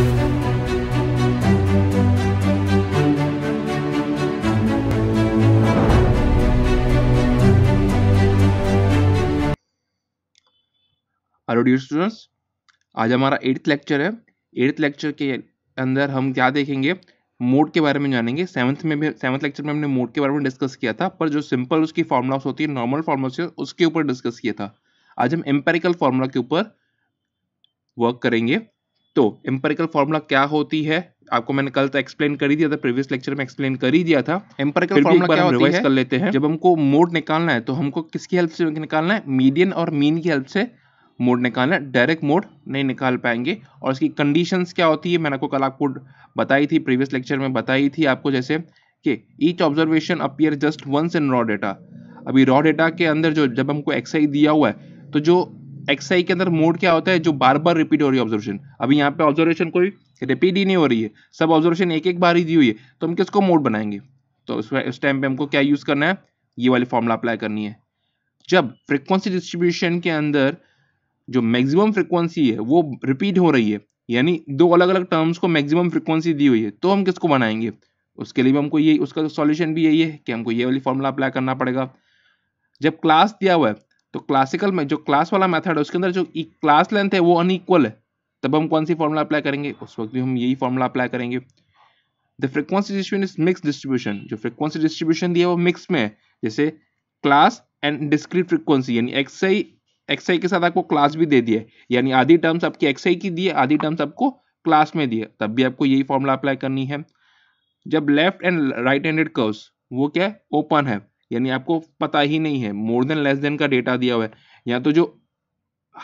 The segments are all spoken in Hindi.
हेलो डियर स्टूडेंट्स आज हमारा एट्थ लेक्चर है एट्थ लेक्चर के अंदर हम क्या देखेंगे मोड के बारे में जानेंगे सेवन्थ में भी सेवन्थ लेक्चर में हमने मोड के बारे में डिस्कस किया था पर जो सिंपल उसकी फार्मूलाज होती है नॉर्मल फॉर्मूलास उसके ऊपर डिस्कस किया था आज हम एम्पेरिकल फार्मूला के ऊपर वर्क करेंगे तो एम्पेरिकल फॉर्मूला क्या होती है आपको मैंने कल तो एक्सप्लेन कर ही दिया था प्रीवियस लेक्चर में एक्सप्लेन कर ही दिया था एम्पेरिकल फॉर्मूला क्या होती है कर लेते हैं जब हमको मोड निकालना है तो हमको किसकी हेल्प से निकालना है मीडियन और मीन की हेल्प से मोड निकालना है डायरेक्ट मोड नहीं निकाल पाएंगे और इसकी कंडीशन क्या होती है मैंने आपको कल आपको बताई थी प्रीवियस लेक्चर में बताई थी आपको जैसे कि each observation appear just once in raw data अभी रॉ डेटा के अंदर जो जब हमको एक्सआई दिया हुआ है तो जो एक्सआई के अंदर मोड क्या होता है जो बार बार रिपीट हो रही है ऑब्जर्वेशन अभी यहाँ पे ऑब्जर्वेशन कोई रिपीट ही नहीं हो रही है सब ऑब्जर्वेशन एक एक बार ही दी हुई है तो हम किसको मोड बनाएंगे तो उस टाइम पे हमको क्या यूज़ करना है ये वाली फॉर्मूला अप्लाई करनी है जब फ्रिक्वेंसी डिस्ट्रीब्यूशन के अंदर जो मैक्सिमम फ्रिक्वेंसी है वो रिपीट हो रही है यानी दो अलग अलग टर्म्स को मैक्सिमम फ्रिक्वेंसी दी हुई है तो हम किसको बनाएंगे उसके लिए भी हमको ये उसका सॉल्यूशन भी यही है कि हमको ये वाली फॉर्मूला अप्लाई करना पड़ेगा जब क्लास दिया हुआ है तो क्लासिकल में जो क्लास वाला मेथड है उसके अंदर जो क्लास e- लेंथ है वो अनईक्वल है तब हम कौन सी फॉर्मूला अप्लाई करेंगे उस वक्त भी हम यही फॉर्मूला अप्लाई करेंगे the frequency distribution is mix distribution जो फ्रिक्वेंसी डिस्ट्रीब्यूशन दिया है वो मिक्स में है जैसे क्लास एंड डिस्क्रीट फ्रिक्वेंसी यानी एक्स आई एक्स आई के साथ आपको क्लास भी दे दिए यानी आधी टर्म्स आपकी एक्स आई की दी है आधी टर्म्स आपको क्लास में दिए तब भी आपको यही फॉर्मूला अप्लाई करनी है जब left and right handed curves वो क्या है ओपन है यानी आपको पता ही नहीं है मोर देन लेस देन का डेटा दिया हुआ है या तो जो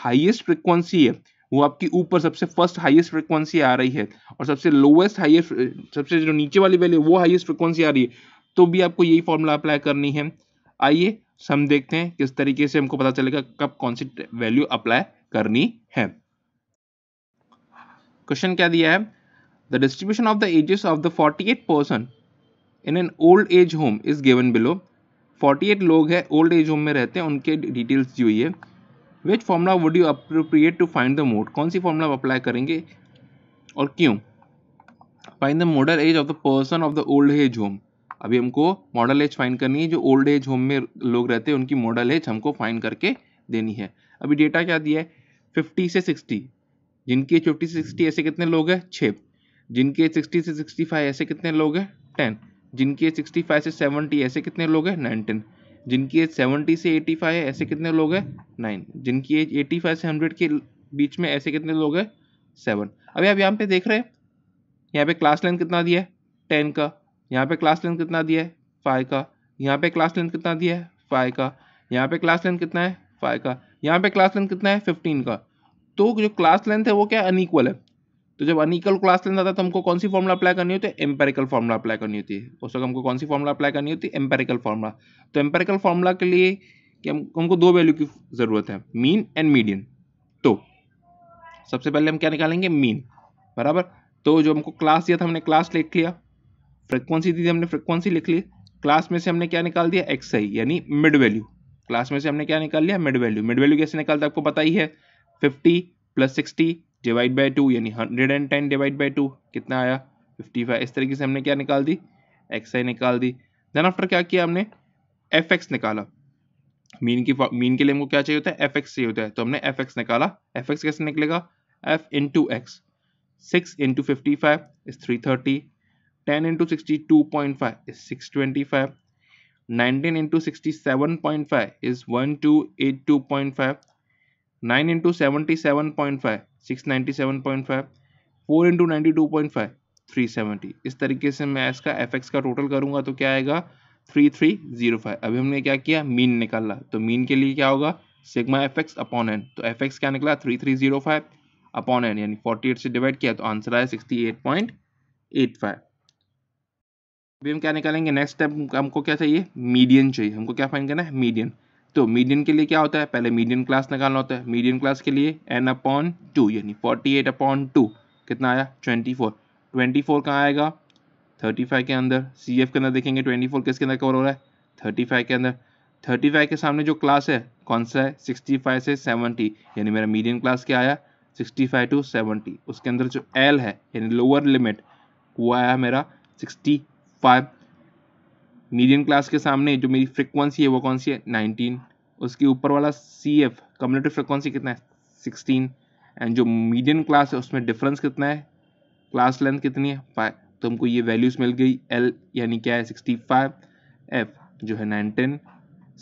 हाईएस्ट फ्रिक्वेंसी है वो आपकी ऊपर सबसे फर्स्ट हाईएस्ट फ्रिक्वेंसी आ रही है और सबसे लोएस्ट हाईएस्ट सबसे जो नीचे वाली वैल्यू वो हाईएस्ट फ्रिक्वेंसी आ रही है तो भी आपको यही फॉर्मूला अप्लाई करनी है आइए हम देखते हैं किस तरीके से हमको पता चलेगा कब कौन सी वैल्यू अप्लाई करनी है क्वेश्चन क्या दिया है the distribution of the ages of the forty eight percent in an old age home is given below forty eight लोग हैं ओल्ड एज होम में रहते हैं उनके डिटेल्स जो ये which formula would you appropriate to find the mode कौन सी फॉर्मूला आप अप्लाई करेंगे और क्यों find the modal age of the person of the old age home अभी हमको मॉडल एज फाइंड करनी है जो ओल्ड एज होम में लोग रहते हैं उनकी मॉडल एज हमको फाइंड करके देनी है अभी डेटा क्या दिया है फिफ्टी से सिक्सटी जिनकी फिफ्टी से सिक्सटी ऐसे कितने लोग हैं छः जिनके सिक्सटी से सिक्सटी फाइव ऐसे कितने लोग हैं टेन जिनकी एज सिक्सटी फाइव से सेवेंटी ऐसे कितने लोग हैं नाइनटीन जिनकी एज सेवेंटी से एटी फाइव है ऐसे कितने लोग हैं नाइन जिनकी एज एटी फाइव से हंड्रेड के बीच में ऐसे कितने लोग हैं सेवन अभी आप यहाँ पे देख रहे हैं यहाँ पे क्लास लेंथ कितना दिया है टेन का यहाँ पे क्लास लेंथ कितना दिया है फाइव का यहाँ पे क्लास लेंथ कितना दिया है फाइव का यहाँ पे क्लास लेंथ कितना है फाइव का यहाँ पे क्लास लेंथ कितना है फिफ्टीन का तो जो क्लास लेंथ है वो क्या अनईक्वल है तो जब अनिकल क्लास लेना था तो हमको कौन सी फॉर्मला अप्लाई करनी होती है एम्पेरिकल फॉर्मला अप्लाई करनी होती है उस वक्त हमको कौन सी फॉर्मला अप्लाई करनी होती है एम्पेरिकल फॉर्मला तो एम्पेरिकल फॉर्मला के लिए कि हम हमको दो वैल्यू की ज़रूरत है मीन एंड मीडियन तो सबसे पहले हम क्या निकालेंगे मीन बराबर तो जो हमको क्लास दिया था हमने क्लास लिख लिया फ्रिक्वेंसी दी थी हमने फ्रिक्वेंसी लिख ली क्लास में से हमने क्या निकाल दिया एक्स आई यानी मिड वैल्यू क्लास में से हमने क्या निकाल लिया मिड वैल्यू मिड वैल्यू कैसे निकालता है आपको पता ही है fifty plus sixty divide by two यानी hundred and ten divide by two कितना आया फिफ्टी फाइव इस तरीके से हमने क्या निकाल दी एक्स आई निकाल दी देन आफ्टर क्या किया हमने एफ एक्स निकाला मीन की मीन के लिए हमको क्या चाहिए होता है एफ एक्स चाहिए होता है तो हमने एफ एक्स निकाला एफ एक्स कैसे निकलेगा f into x six into fifty five is three thirty ten into sixty two point five is six twenty five nineteen into sixty seven point five is one two eight two point five nine into seventy seven point five six ninety seven point five four into ninety two point five three seventy इस तरीके से मैं इसका एफ एक्स का टोटल करूँगा तो क्या आएगा थ्री थ्री जीरो फाइव अभी हमने क्या किया मीन निकाला तो मीन के लिए क्या होगा sigma f x upon n तो एफ एक्स क्या निकला three three zero five upon n यानी फोर्टी एट से डिवाइड किया तो आंसर आया sixty eight point eight five अभी हम क्या निकालेंगे नेक्स्ट स्टेप हमको क्या चाहिए मीडियन चाहिए हमको क्या फाइन करना है मीडियन तो मीडियन के लिए क्या होता है पहले मीडियन क्लास निकालना होता है मीडियन क्लास के लिए एन अपॉन टू यानी फोर्टी एट अपॉन टू कितना आया ट्वेंटी फोर ट्वेंटी फोर कहाँ आएगा थर्टी फाइव के अंदर सी एफ के अंदर देखेंगे ट्वेंटी फोर किसके अंदर कवर हो रहा है थर्टी फाइव के अंदर थर्टी फाइव के सामने जो क्लास है कौन सा है सिक्सटी फाइव से सेवेंटी यानी मेरा मीडियम क्लास क्या आया सिक्सटी फाइव टू सेवेंटी उसके अंदर जो एल है यानी लोअर लिमिट वो आया मेरा सिक्सटी फाइव मीडियम क्लास के सामने जो मेरी फ्रिक्वेंसी है वो कौन सी है नाइनटीन उसके ऊपर वाला सी एफ कम्युनिटी फ्रिक्वेंसी कितना है सिक्सटीन एंड जो मीडियम क्लास है उसमें डिफरेंस कितना है क्लास लेंथ कितनी है फाइव तो हमको ये वैल्यूज़ मिल गई एल यानी क्या है सिक्सटी फाइव एफ जो है नाइनटीन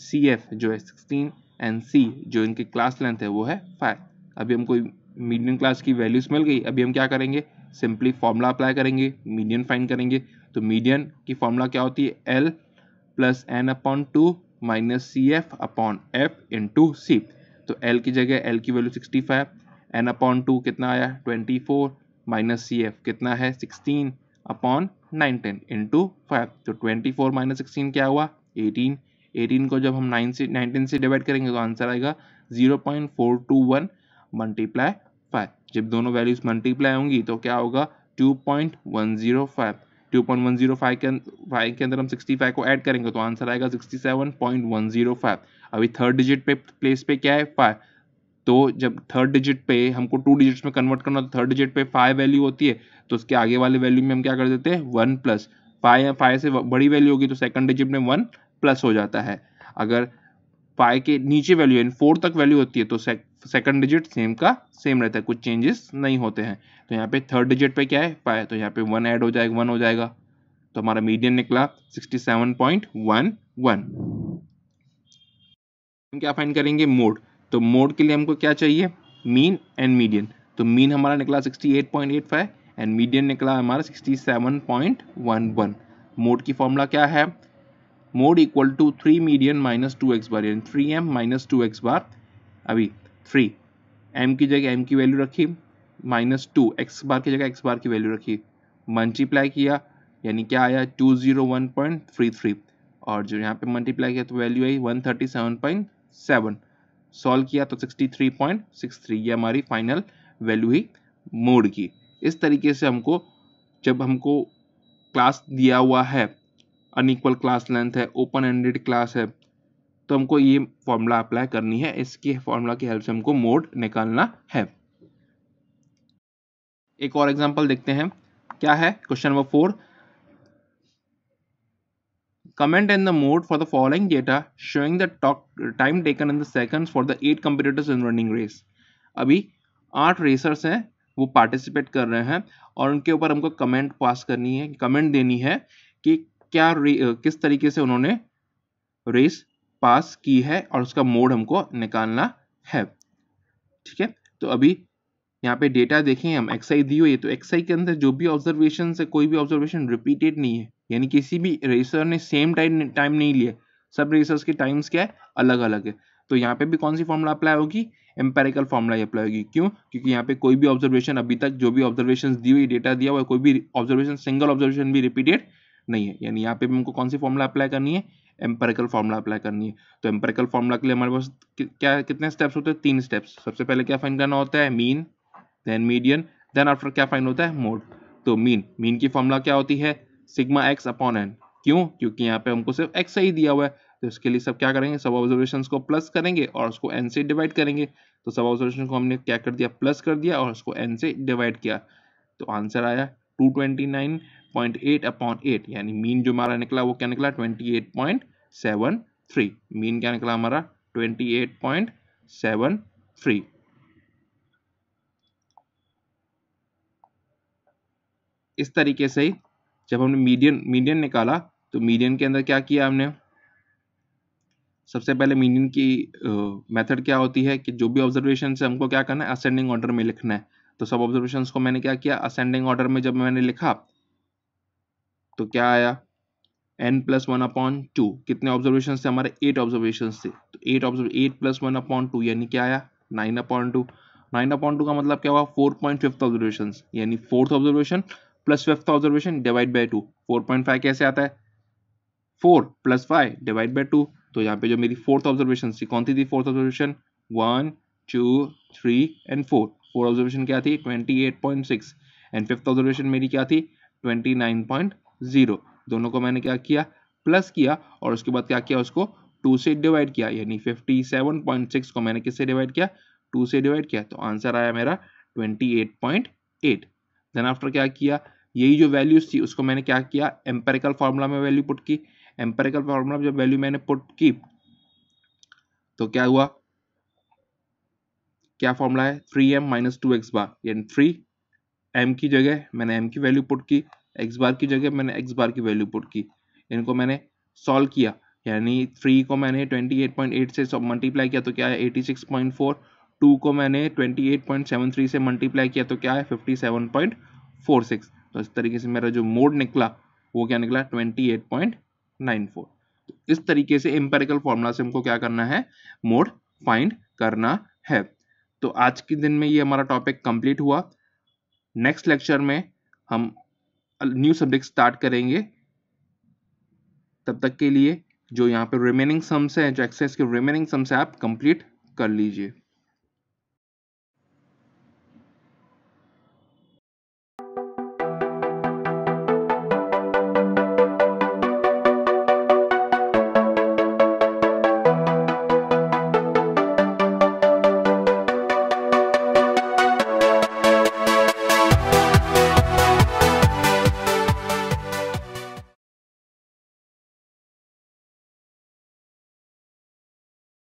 सी एफ जो है सिक्सटीन एंड सी जो इनकी क्लास लेंथ है वो है फाइव अभी हमको मीडियम क्लास की वैल्यूज़ मिल गई अभी हम क्या करेंगे सिंपली फॉर्मूला अप्लाई करेंगे मीडियन फाइंड करेंगे तो मीडियन की फॉर्मूला क्या होती है l plus n upon two minus c f upon f into c तो एल की जगह एल की value sixty five n upon two कितना आया twenty four minus c f कितना है sixteen upon nine ten into five तो ट्वेंटी फोर माइनस सिक्सटीन क्या हुआ एटीन एटीन को जब हम नाइन से नाइनटीन से डिवाइड करेंगे तो आंसर आएगा zero point four two one multiply जब दोनों वैल्यूज मल्टीप्लाई होंगी तो क्या होगा 2.105 2.105 के फाइव अं-, के अंदर हम 65 को ऐड करेंगे तो आंसर आएगा 67.105 अभी थर्ड डिजिट पे प्लेस पे क्या है फाइव तो जब थर्ड डिजिट पे हमको टू डिजिट्स में कन्वर्ट करना तो थर्ड डिजिट पे फाइव वैल्यू होती है तो उसके आगे वाले वैल्यू में हम क्या कर देते हैं वन प्लस फाइव फाइव से बड़ी वैल्यू होगी तो सेकंड डिजिट में वन प्लस हो जाता है अगर पाई के नीचे वैल्यू यानी फोर तक वैल्यू होती है तो सेकंड डिजिट सेम का सेम रहता है कुछ चेंजेस नहीं होते हैं तो यहाँ पे थर्ड डिजिट पे क्या है पाए तो यहाँ पे वन ऐड हो जाएगा वन हो जाएगा तो हमारा मीडियम निकला सिक्सटी सेवन पॉइंट क्या फाइन करेंगे मोड तो मोड के लिए हमको क्या चाहिए मीन एंड मीडियम तो मीन हमारा निकला सिक्सटी एंड मीडियम निकला हमारा सिक्सटी मोड की फॉर्मूला क्या है mode equal to three median minus two x bar यानी three M minus two x bar अभी थ्री एम की जगह एम की वैल्यू रखी माइनस टू एक्स बार की जगह एक्स बार की वैल्यू रखी मल्टीप्लाई किया यानी क्या आया two zero one point three three और जो यहाँ पे मल्टीप्लाई किया तो वैल्यू आई one thirty seven point seven solve किया तो sixty three point six three ये हमारी फाइनल वैल्यू ही मोड की इस तरीके से हमको जब हमको क्लास दिया हुआ है अनइक्वल क्लास लेंथ है ओपन एंडेड क्लास है तो हमको ये फॉर्मूला अप्लाई करनी है इसकी फॉर्मूला की हेल्प से हमको मोड निकालना है एक और एग्जांपल देखते हैं क्या है question number four comment in the mode for the following data showing the talk time taken in the seconds for the eight competitors in running race अभी आठ रेसर्स हैं वो पार्टिसिपेट कर रहे हैं और उनके ऊपर हमको कमेंट पास करनी है कमेंट देनी है कि क्या किस तरीके से उन्होंने रेस पास की है और उसका मोड हमको निकालना है ठीक है तो अभी यहाँ पे डेटा देखें हम एक्स आई दी हुई तो एक्स आई के अंदर जो भी ऑब्जर्वेशन है कोई भी ऑब्जर्वेशन रिपीटेड नहीं है यानी किसी भी रेसर ने सेम टाइम टाइम नहीं लिया सब रेसर्स के टाइम्स क्या है अलग अलग है तो यहाँ पे भी कौन सी फॉर्मूला अप्लाई होगी एम्पेरिकल फॉर्मूला ही अप्लाई होगी क्यों क्योंकि यहाँ पे कोई भी ऑब्जर्वेशन अभी तक जो भी ऑब्जर्वेशन दी हुई डेटा दिया हुआ है कोई भी ऑब्जर्वेशन सिंगल ऑब्जर्वेशन भी रिपीटेड नहीं है यानी यहाँ पे हमको कौन सी फॉर्मूला अप्लाई करनी है एम्पेरिकल फॉर्मूला अप्लाई करनी है तो एम्पेरिकल फॉर्मूला के लिए हमारे पास क्या कितने स्टेप्स होते हैं तीन स्टेप्स सबसे पहले क्या फाइन करना होता है mean then median then after क्या फाइन होता है मोड तो मीन मीन की फॉर्मूला क्या होती है सिग्मा एक्स अपॉन एन क्यों क्योंकि यहाँ पे हमको सिर्फ एक्स ही दिया हुआ है तो इसके लिए सब क्या करेंगे सब ऑब्जर्वेशन को प्लस करेंगे और उसको एन से डिवाइड करेंगे तो सब ऑब्जर्वेशन को हमने क्या कर दिया प्लस कर दिया और उसको एन से डिवाइड किया तो आंसर आया two twenty nine point eight upon eight यानी मीन जो हमारा निकला वो क्या निकला twenty eight point seven three mean क्या निकला हमारा twenty eight point seven three इस तरीके से जब हमने मीडियन मीडियन निकाला तो मीडियन के अंदर क्या किया हमने सबसे पहले मीडियन की मेथड क्या होती है कि जो भी ऑब्जर्वेशन से हमको क्या करना है असेंडिंग ऑर्डर में लिखना है तो सब ऑब्जर्वेशन को मैंने क्या किया असेंडिंग ऑर्डर में जब मैंने लिखा तो क्या आया N plus one upon two कितने ऑब्जर्वेशन थे हमारे एट ऑब्जर्वेशन थे तो eight observe eight plus one upon two यानी क्या आया nine upon two nine upon two का मतलब क्या हुआ फोर पॉइंट फिफ्थ ऑब्जर्वेशन यानी fourth observation plus fifth observation divide by two four point five कैसे आता है four plus five divide by two तो यहाँ पे जो मेरी फोर्थ ऑब्जर्वेशन थी कौन थी थी fourth observation one two three and four four observation क्या थी twenty eight point six and fifth observation मेरी क्या थी ट्वेंटी नाइन पॉइंट जीरो दोनों को मैंने क्या किया प्लस किया और उसके बाद क्या किया उसको टू से डिवाइड किया यानी फिफ्टी सेवन पॉइंट सिक्स को मैंने किससे डिवाइड किया टू से डिवाइड किया तो आंसर आया मेरा twenty eight point eight then after क्या किया यही जो वैल्यूज थी उसको मैंने क्या किया एम्पेरिकल फार्मूला में वैल्यू पुट की एम्पेरिकल फार्मूला में जब वैल्यू मैंने पुट की तो क्या हुआ क्या फॉर्मूला है three M minus two x bar यानी थ्री एम की जगह मैंने एम की वैल्यू पुट की एक्स बार की जगह मैंने एक्स बार की वैल्यू पुट की इनको मैंने सॉल्व किया यानी थ्री को मैंने 28.8 से सब मल्टीप्लाई किया तो क्या है 86.4 टू को मैंने 28.73 से मल्टीप्लाई किया तो क्या है 57.46 तो इस तरीके से मेरा जो मोड निकला वो क्या निकला 28.94 तो इस तरीके से एम्पेरिकल फॉर्मूला से हमको क्या करना है मोड फाइंड करना है तो आज के दिन में ये हमारा टॉपिक कंप्लीट हुआ नेक्स्ट लेक्चर में हम न्यू सब्जेक्ट स्टार्ट करेंगे तब तक के लिए जो यहाँ पे रिमेनिंग सम्स हैं जो एक्सेस के रिमेनिंग सम्स हैं आप कंप्लीट कर लीजिए